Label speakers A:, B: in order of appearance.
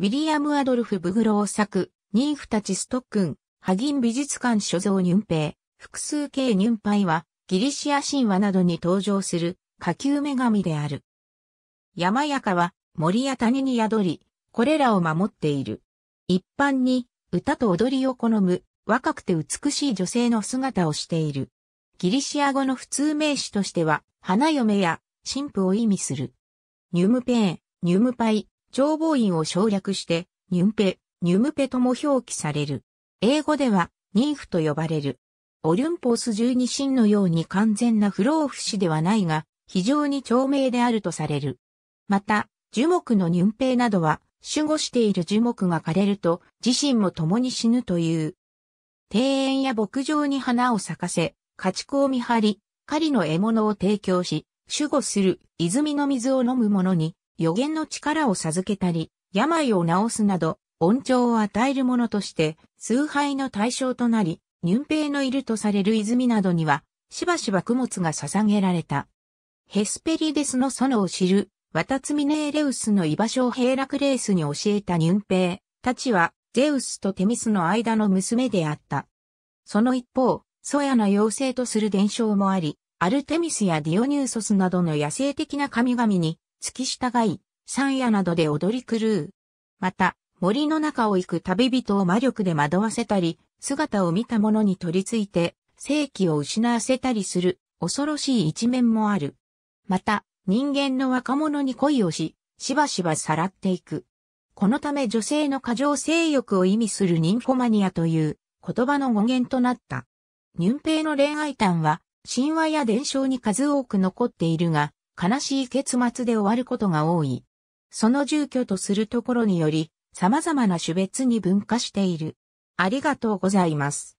A: ウィリアム・アドルフ・ブグロー作、ニーフたちストックン、ハギン美術館所蔵ニュンペイ、複数形ニュンパイは、ギリシア神話などに登場する下級女神である。山やかは森や谷に宿り、これらを守っている。一般に歌と踊りを好む若くて美しい女性の姿をしている。ギリシア語の普通名詞としては、花嫁や神父を意味する。ニュムペーン、ニュムパイ、長望院を省略して、ニュンペ、ニュムペとも表記される。英語では、ニ婦フと呼ばれる。オリュンポース十二神のように完全な不老不死ではないが、非常に長命であるとされる。また、樹木のニュンペなどは、守護している樹木が枯れると、自身も共に死ぬという。庭園や牧場に花を咲かせ、家畜を見張り、狩りの獲物を提供し、守護する泉の水を飲む者に、予言の力を授けたり、病を治すなど、恩寵を与えるものとして、崇拝の対象となり、ニュンペイのいるとされる泉などには、しばしば供物が捧げられた。ヘスペリデスの園を知る、ワタツミネーレウスの居場所をヘイラクレースに教えたニュンペイたちは、ゼウスとテミスの間の娘であった。その一方、ソヤの妖精とする伝承もあり、アルテミスやディオニューソスなどの野生的な神々に月下がい、山野などで踊り狂う。また、森の中を行く旅人を魔力で惑わせたり、姿を見た者に取り付いて、正気を失わせたりする、恐ろしい一面もある。また、人間の若者に恋をし、しばしばさらっていく。このため女性の過剰性欲を意味するニンコマニアという言葉の語源となった。ニュンペイの恋愛譚は神話や伝承に数多く残っているが、悲しい結末で終わることが多い。その住居とするところにより、様々な種別に分化している。ありがとうございます。